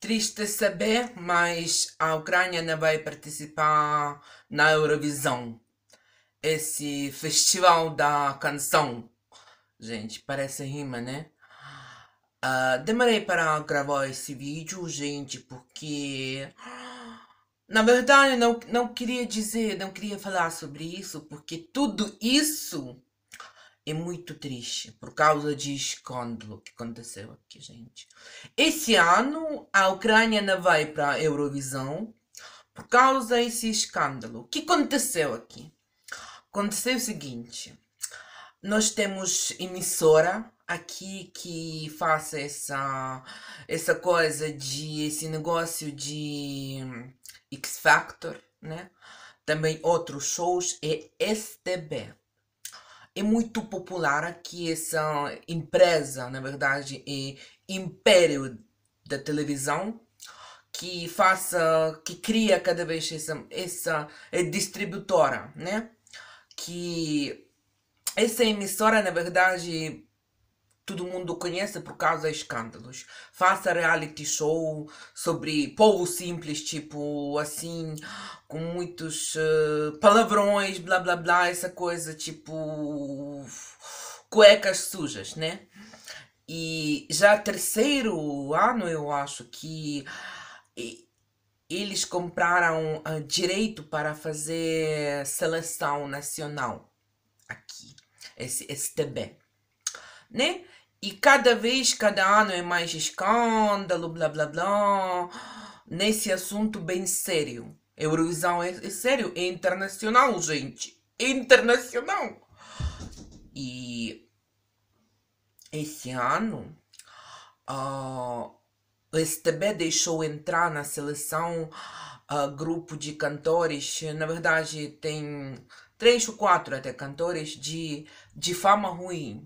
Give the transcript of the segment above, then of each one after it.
Triste saber, mas a Ucrânia não vai participar na Eurovisão. Esse festival da canção. Gente, parece rima, né? Uh, demorei para gravar esse vídeo, gente, porque. Na verdade, não, não queria dizer, não queria falar sobre isso, porque tudo isso é muito triste por causa de escândalo que aconteceu aqui, gente. Esse ano a Ucrânia não vai para a Eurovisão por causa desse escândalo. O que aconteceu aqui? Aconteceu o seguinte: nós temos emissora aqui que faça essa essa coisa de esse negócio de X Factor, né? Também outros shows é STB, é muito popular aqui essa empresa, na verdade, é império da televisão que faça, que cria cada vez essa, essa é distribuidora, né? Que essa emissora, na verdade, todo mundo conhece por causa de escândalos. Faça reality show sobre povo simples, tipo assim, com muitos uh, palavrões, blá blá blá, essa coisa tipo cuecas sujas, né? E já terceiro ano, eu acho que eles compraram uh, direito para fazer seleção nacional aqui, esse TB, né? E cada vez, cada ano é mais escândalo, blá blá blá, nesse assunto bem sério. Eurovisão é, é sério, é internacional, gente. É internacional. E esse ano, uh, o STB deixou entrar na seleção uh, grupo de cantores. Na verdade, tem três ou quatro até cantores de, de fama ruim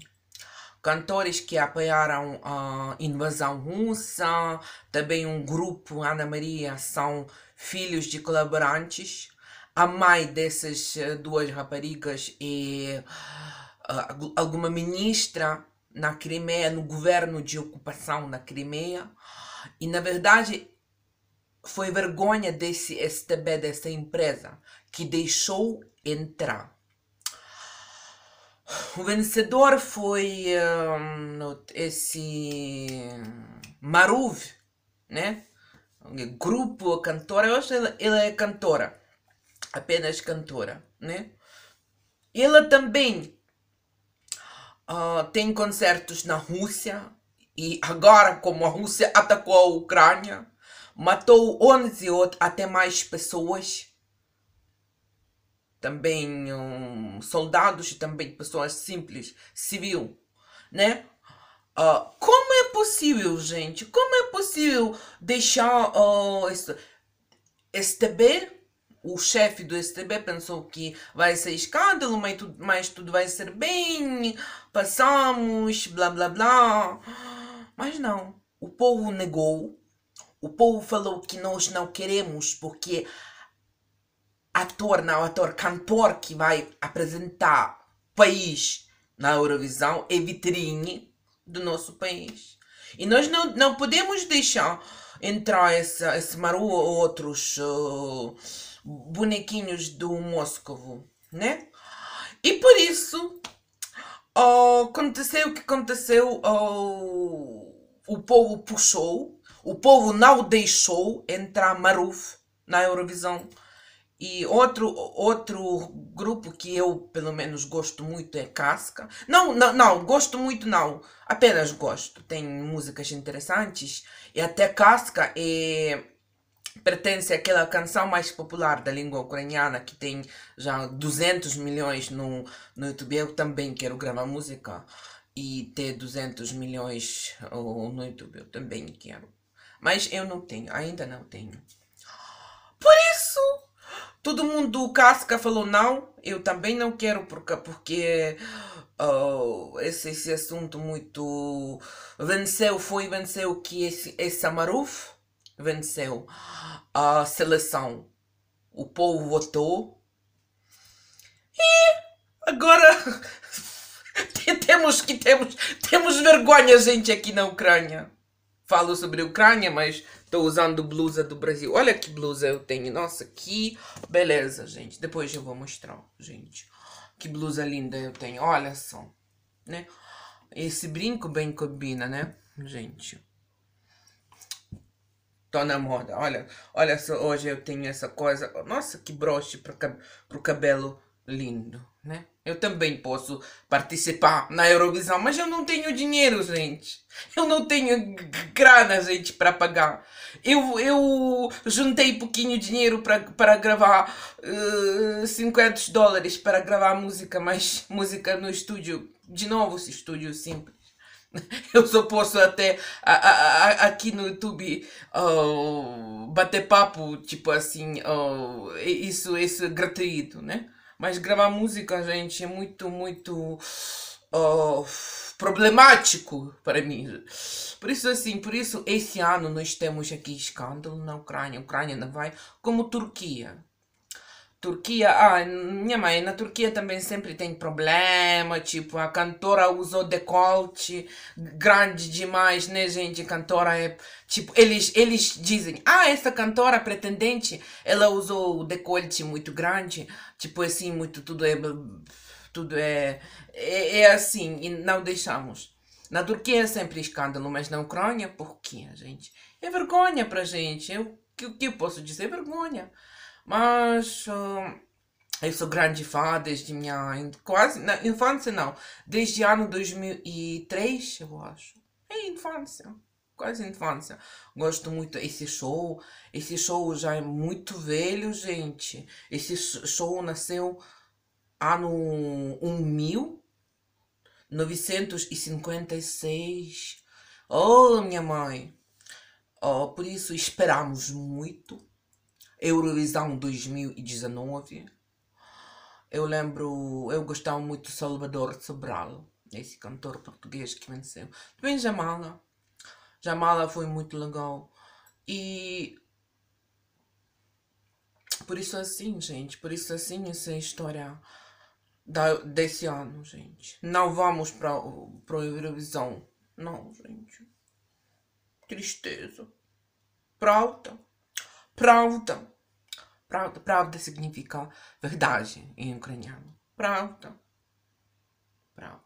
cantores que apoiaram a invasão russa, também um grupo, Ana Maria, são filhos de colaborantes. A mãe dessas eh, duas raparigas é alguma ministra na Crimeia, no governo de ocupação na Crimeia. E, na verdade, foi vergonha desse STB, dessa empresa, que deixou entrar o vencedor foi esse Maruv, né? Grupo cantora, eu acho que ela, ela é cantora, apenas cantora, né? Ela também uh, tem concertos na Rússia e agora como a Rússia atacou a Ucrânia, matou 11 ou até mais pessoas, também um, soldados e também pessoas simples, civil, né? Uh, como é possível, gente? Como é possível deixar o uh, ah, STB? O chefe do STB pensou que vai ser escândalo, mas tudo, mas tudo vai ser bem, passamos, blá blá blá. Mas não, o povo negou, o povo falou que nós não queremos porque ator, não ator, cantor que vai apresentar país na Eurovisão é vitrine do nosso país. E nós não, não podemos deixar entrar esse, esse Maru ou outros uh, bonequinhos do Moscovo, né? E por isso oh, aconteceu o que aconteceu, oh, o povo puxou, o povo não deixou entrar Maruf na Eurovisão e outro, outro grupo que eu, pelo menos, gosto muito é Casca. Não, não, não, gosto muito não. Apenas gosto. Tem músicas interessantes. E até Casca é, pertence àquela canção mais popular da língua ucraniana, que tem já 200 milhões no, no YouTube. Eu também quero gravar música e ter 200 milhões eh, no YouTube. Eu também quero. Mas eu não tenho, ainda não tenho. Todo mundo, Casca falou não, eu também não quero porque, porque uh, esse, esse assunto muito venceu, foi venceu que esse, esse Amaruf venceu a seleção. O povo votou e agora temos que temos, temos vergonha, gente, aqui na Ucrânia falo sobre a Ucrânia, mas estou usando blusa do Brasil. Olha que blusa eu tenho. Nossa, que beleza, gente. Depois eu vou mostrar, gente. Que blusa linda eu tenho. Olha só, né? Esse brinco bem combina, né, gente? Tô na moda. Olha, olha só, hoje eu tenho essa coisa. Nossa, que broche para o cabelo lindo, né? Eu também posso participar na Eurovisão, mas eu não tenho dinheiro, gente. Eu não tenho grana, gente, para pagar. Eu, eu juntei pouquinho dinheiro para gravar uh, 50 dólares para gravar música, mas música no estúdio, de novo, esse estúdio simples. Eu só posso até a, a, a, aqui no YouTube uh, bater papo, tipo assim, uh, isso, isso é gratuito, né? Mas gravar música, gente, é muito, muito uh, problemático para mim. Por isso, assim, por isso esse ano nós temos aqui escândalo na Ucrânia. A Ucrânia não vai como Turquia. Turquia, ah, minha mãe, na Turquia também sempre tem problema, tipo, a cantora usou decote grande demais, né, gente? cantora é, tipo, eles, eles dizem, ah, essa cantora pretendente, ela usou o decote muito grande, tipo, assim, muito, tudo é, tudo é, é, é assim, e não deixamos. Na Turquia é sempre escândalo, mas na Ucrânia, por quê, gente? É vergonha pra gente, é o que, eu posso dizer? É vergonha. Mas uh, eu sou grande fã desde minha. quase. Na infância não. Desde ano 2003, eu acho. É infância. Quase infância. Gosto muito esse show. Esse show já é muito velho, gente. Esse show nasceu ano 1956. Oh, minha mãe. Oh, por isso esperamos muito Eurovisão 2019. Eu lembro, eu gostava muito do Salvador Sobral, esse cantor português que venceu. Também Jamala. Jamala foi muito legal. E por isso assim, gente, por isso assim essa é a história da, desse ano, gente. Não vamos para para Eurovisão. Não, gente. Tristeza. Pronta. Pronta. Prawda, prawda, significa verdade em ucraniano. Prawda. Prawda.